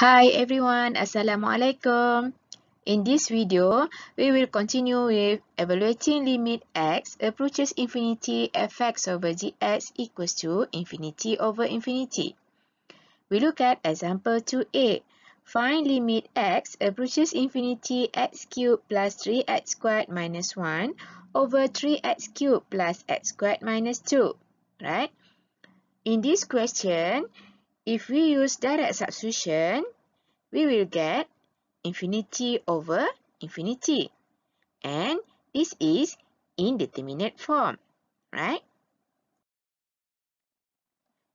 Hi everyone, Assalamualaikum. In this video, we will continue with evaluating limit x approaches infinity fx over g x equals to infinity over infinity. We look at example 2a. Find limit x approaches infinity x cubed plus 3x squared minus 1 over 3x cubed plus x squared minus 2. Right? In this question, if we use direct substitution, we will get infinity over infinity. And this is indeterminate form, right?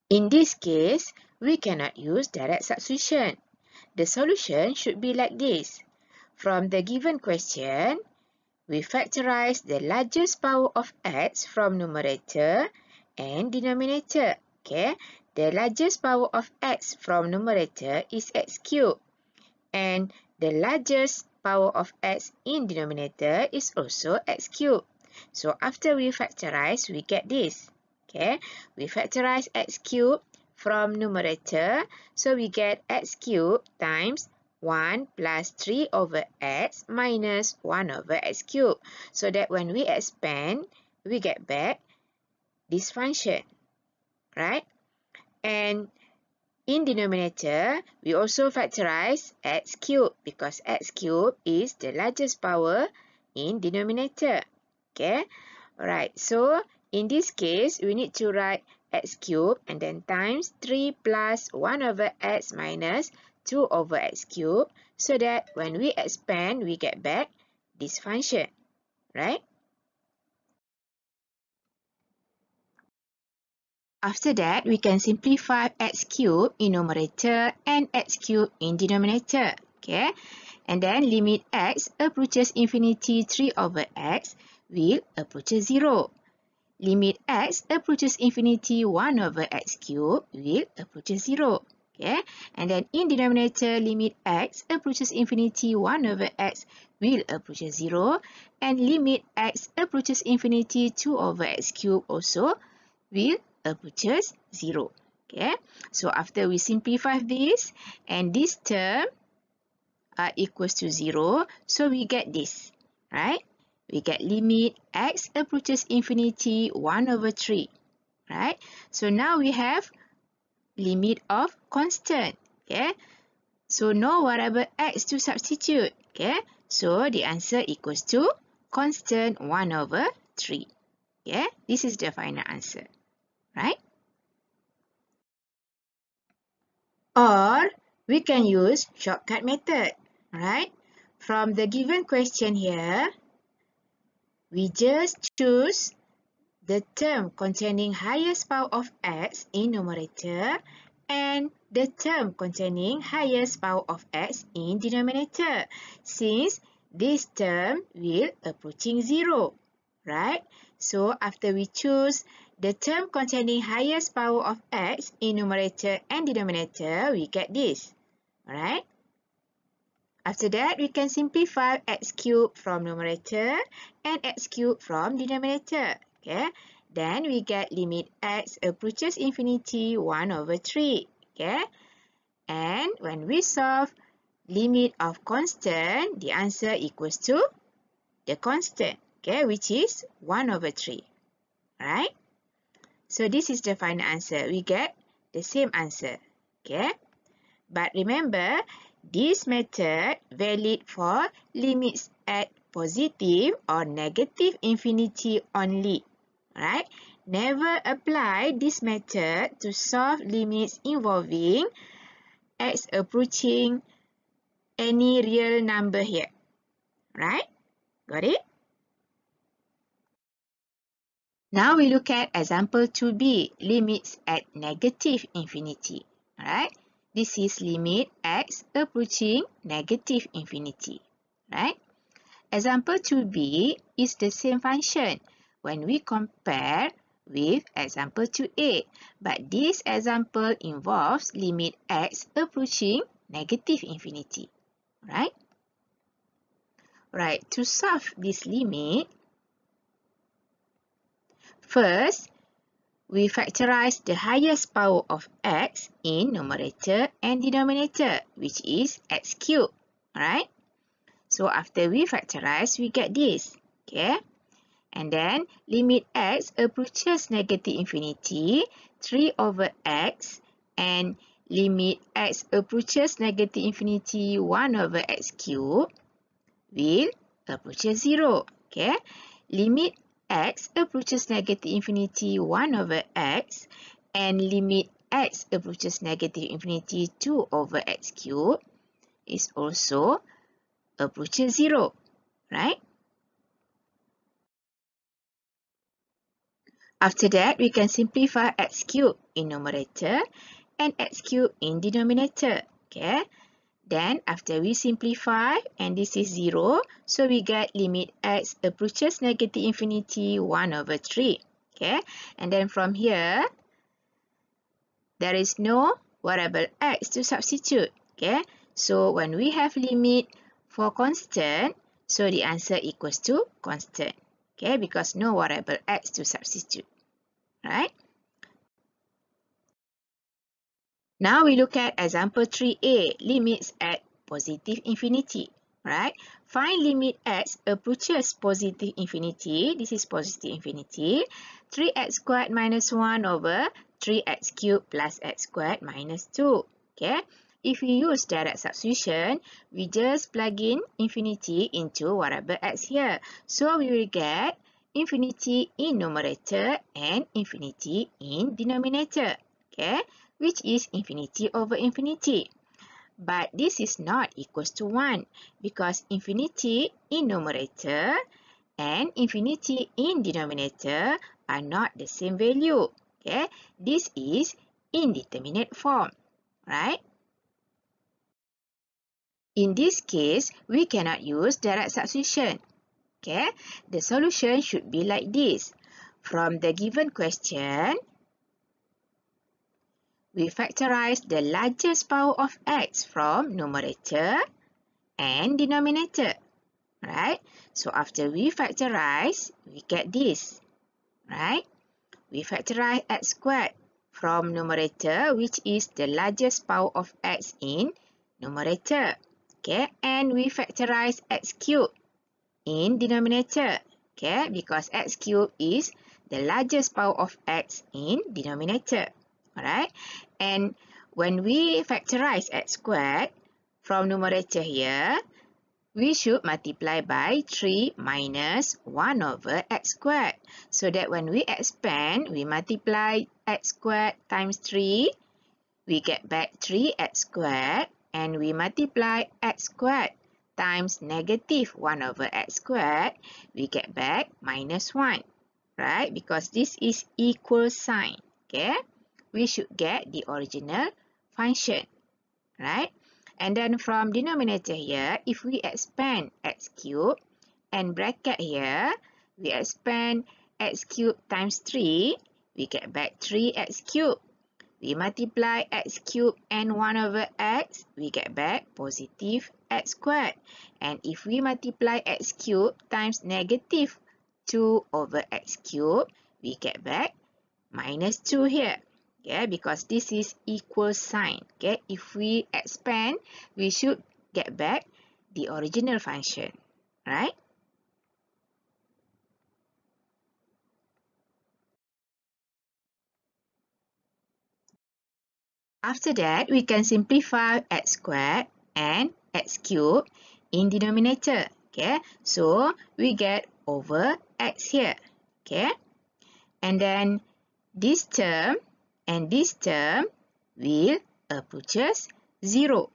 In this case, we cannot use direct substitution. The solution should be like this. From the given question, we factorize the largest power of x from numerator and denominator. Okay, the largest power of x from numerator is x cubed and the largest power of x in denominator is also x cubed. So after we factorize, we get this. Okay, we factorize x cubed from numerator, so we get x cubed times 1 plus 3 over x minus 1 over x cubed. So that when we expand, we get back this function, right? And in denominator, we also factorize x cubed because x cubed is the largest power in denominator. Okay, alright, so in this case, we need to write x cubed and then times 3 plus 1 over x minus 2 over x cubed so that when we expand, we get back this function, right? After that, we can simplify x cubed in numerator and x cubed in denominator. Okay, and then limit x approaches infinity 3 over x will approach 0. Limit x approaches infinity 1 over x cubed will approach 0. Okay, and then in denominator, limit x approaches infinity 1 over x will approach 0. And limit x approaches infinity 2 over x cubed also will A apertures zero. Okay. So after we simplify this and this term uh, equals to zero, So we get this. Right. We get limit x approaches infinity 1 over 3. Right. So now we have limit of constant. Okay. So no variable x to substitute. Okay. So the answer equals to constant 1 over 3. Okay. This is the final answer. right? Or we can use shortcut method, right? From the given question here, we just choose the term containing highest power of x in numerator and the term containing highest power of x in denominator since this term will approaching 0, right? So after we choose the term containing highest power of x in numerator and denominator, we get this. Alright? After that, we can simplify x cubed from numerator and x cubed from denominator. Okay? Then we get limit x approaches infinity 1 over 3. Okay? And when we solve limit of constant, the answer equals to the constant. Okay? Which is 1 over 3. Alright? So this is the final answer. We get the same answer. Okay. But remember, this method valid for limits at positive or negative infinity only. Right? Never apply this method to solve limits involving x approaching any real number here. Right? Got it? Now we look at example 2b, limits at negative infinity. Right? This is limit x approaching negative infinity. Right? Example 2b is the same function when we compare with example 2a. But this example involves limit x approaching negative infinity. Right? Right, to solve this limit, First, we factorize the highest power of x in numerator and denominator, which is x cubed, right? So after we factorize, we get this, okay? And then, limit x approaches negative infinity, 3 over x, and limit x approaches negative infinity, 1 over x cubed, will approaches 0, okay? Limit x approaches negative infinity 1 over x and limit x approaches negative infinity 2 over x cubed is also approaches 0, right? After that, we can simplify x cubed in numerator and x cubed in denominator, okay? Then after we simplify and this is 0, so we get limit x approaches negative infinity 1 over 3. Okay, and then from here, there is no variable x to substitute. Okay, so when we have limit for constant, so the answer equals to constant. Okay, because no variable x to substitute. Right? Now we look at example 3a, limits at positive infinity, right? Find limit as approaches positive infinity. This is positive infinity. 3x squared minus 1 over 3x cubed plus x squared minus 2, okay? If we use direct substitution, we just plug in infinity into whatever x here. So we will get infinity in numerator and infinity in denominator, okay? which is infinity over infinity. But this is not equals to 1 because infinity in numerator and infinity in denominator are not the same value. Okay, this is indeterminate form, right? In this case, we cannot use direct substitution. Okay, the solution should be like this. From the given question, we factorize the largest power of x from numerator and denominator, right? So after we factorize, we get this, right? We factorize x squared from numerator, which is the largest power of x in numerator, okay? And we factorize x cubed in denominator, okay? Because x cubed is the largest power of x in denominator. Right, And when we factorize x squared from numerator here, we should multiply by 3 minus 1 over x squared. So that when we expand, we multiply x squared times 3, we get back 3x squared and we multiply x squared times negative 1 over x squared, we get back minus 1, right? Because this is equal sign, okay? we should get the original function, right? And then from denominator here, if we expand x cubed and bracket here, we expand x cubed times 3, we get back 3x cubed. We multiply x cubed and 1 over x, we get back positive x squared. And if we multiply x cubed times negative 2 over x cubed, we get back minus 2 here okay because this is equal sign okay if we expand we should get back the original function right After that, we can simplify x squared and x cubed in denominator. Okay, so we get over x here. Okay, and then this term and this term will approaches 0,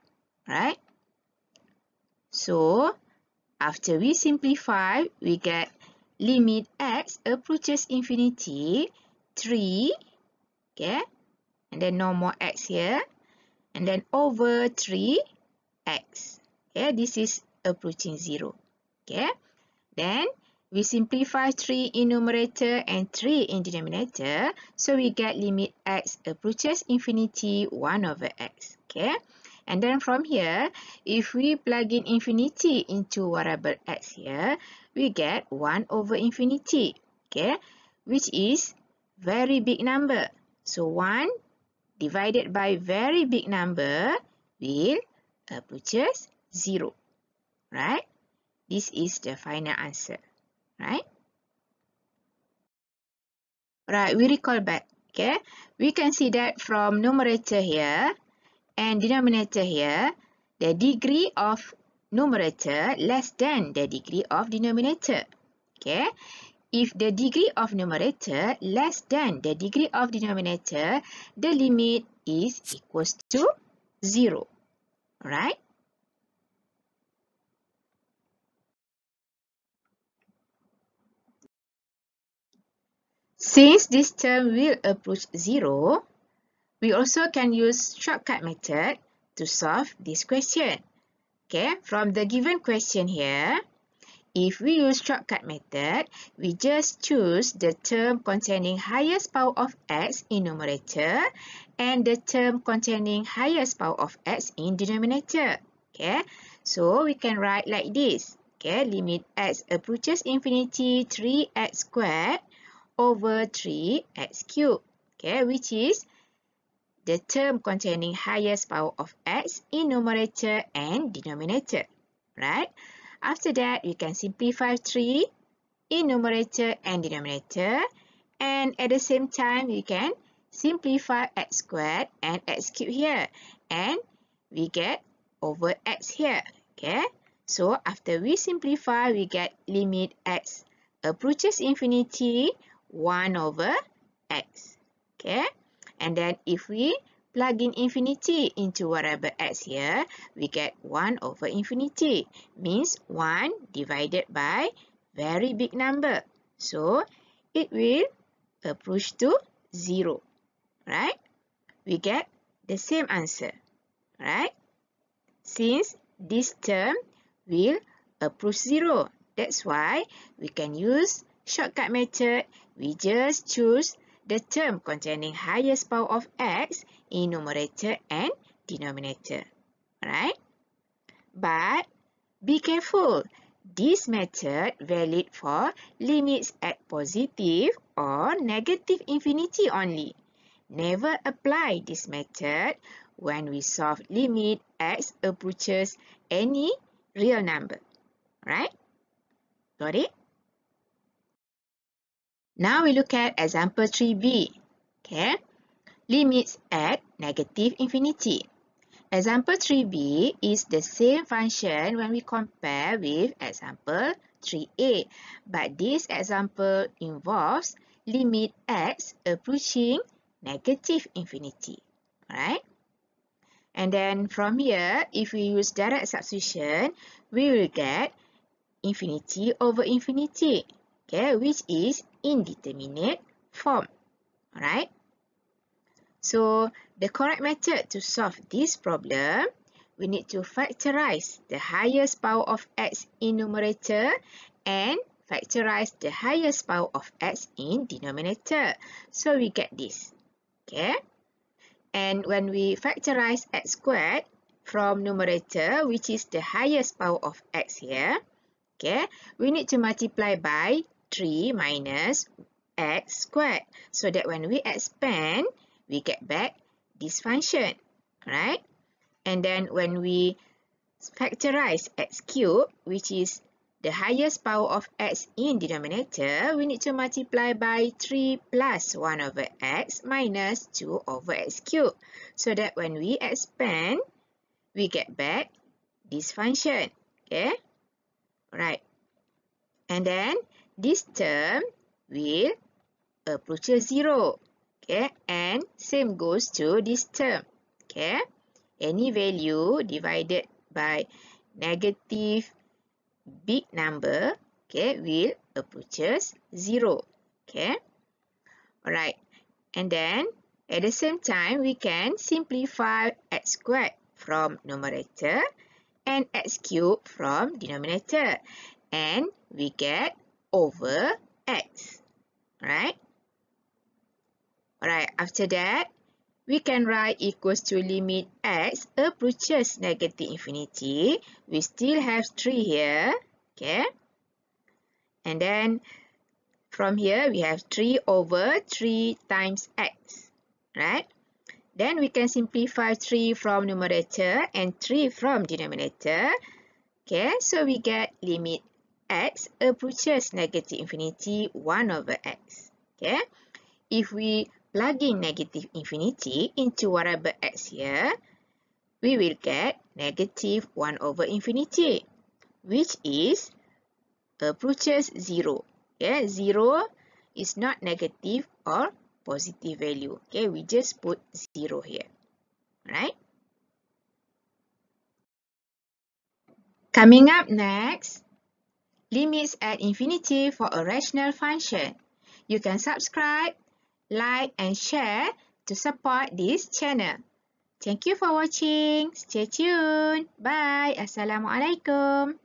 right? So, after we simplify, we get limit x approaches infinity 3, okay? And then no more x here. And then over 3x, okay? This is approaching 0, okay? Then, We simplify 3 in numerator and 3 in denominator. So we get limit x approaches infinity 1 over x. Okay. And then from here, if we plug in infinity into variable x here, we get 1 over infinity. Okay. Which is very big number. So 1 divided by very big number will approaches 0. Right? This is the final answer right? Right, we recall back, okay? We can see that from numerator here and denominator here, the degree of numerator less than the degree of denominator, okay? If the degree of numerator less than the degree of denominator, the limit is equals to 0, Right. Since this term will approach zero, we also can use shortcut method to solve this question. Okay, from the given question here, if we use shortcut method, we just choose the term containing highest power of x in numerator and the term containing highest power of x in denominator. Okay, so we can write like this. Okay, limit x approaches infinity 3x squared over 3x cubed, okay, which is the term containing highest power of x in numerator and denominator, right? After that, we can simplify 3 in numerator and denominator, and at the same time, we can simplify x squared and x cubed here, and we get over x here, okay? So after we simplify, we get limit x approaches infinity 1 over x. Okay. And then if we plug in infinity into whatever x here, we get 1 over infinity. Means 1 divided by very big number. So, it will approach to 0. Right? We get the same answer. Right? Since this term will approach 0. That's why we can use shortcut method, we just choose the term containing highest power of x in numerator and denominator. right? But be careful. This method valid for limits at positive or negative infinity only. Never apply this method when we solve limit x approaches any real number. Right? Got it? Now we look at example 3b. Okay, limits at negative infinity. Example 3b is the same function when we compare with example 3a. But this example involves limit x approaching negative infinity. Right? And then from here, if we use direct substitution, we will get infinity over infinity. okay, which is indeterminate form, alright? So, the correct method to solve this problem, we need to factorize the highest power of x in numerator and factorize the highest power of x in denominator. So, we get this, okay? And when we factorize x squared from numerator, which is the highest power of x here, okay, we need to multiply by 3 minus x squared. So that when we expand, we get back this function, right? And then when we factorize x cubed, which is the highest power of x in denominator, we need to multiply by 3 plus 1 over x minus 2 over x cubed. So that when we expand, we get back this function, okay? Right. And then this term will approach zero. Okay, and same goes to this term. Okay, any value divided by negative big number, okay, will approach zero. Okay, alright, and then at the same time we can simplify x squared from numerator and x cubed from denominator, and we get over x, right? Alright, after that, we can write equals to limit x approaches negative infinity. We still have 3 here, okay? And then, from here, we have 3 over 3 times x, right? Then we can simplify 3 from numerator and 3 from denominator. Okay, so we get limit x approaches negative infinity 1 over x. Okay, if we plug in negative infinity into whatever x here, we will get negative 1 over infinity, which is approaches 0. Okay, 0 is not negative or positive value. Okay, we just put 0 here. Right? Coming up next, limits at infinity for a rational function. You can subscribe, like and share to support this channel. Thank you for watching. Stay tuned. Bye. Assalamualaikum.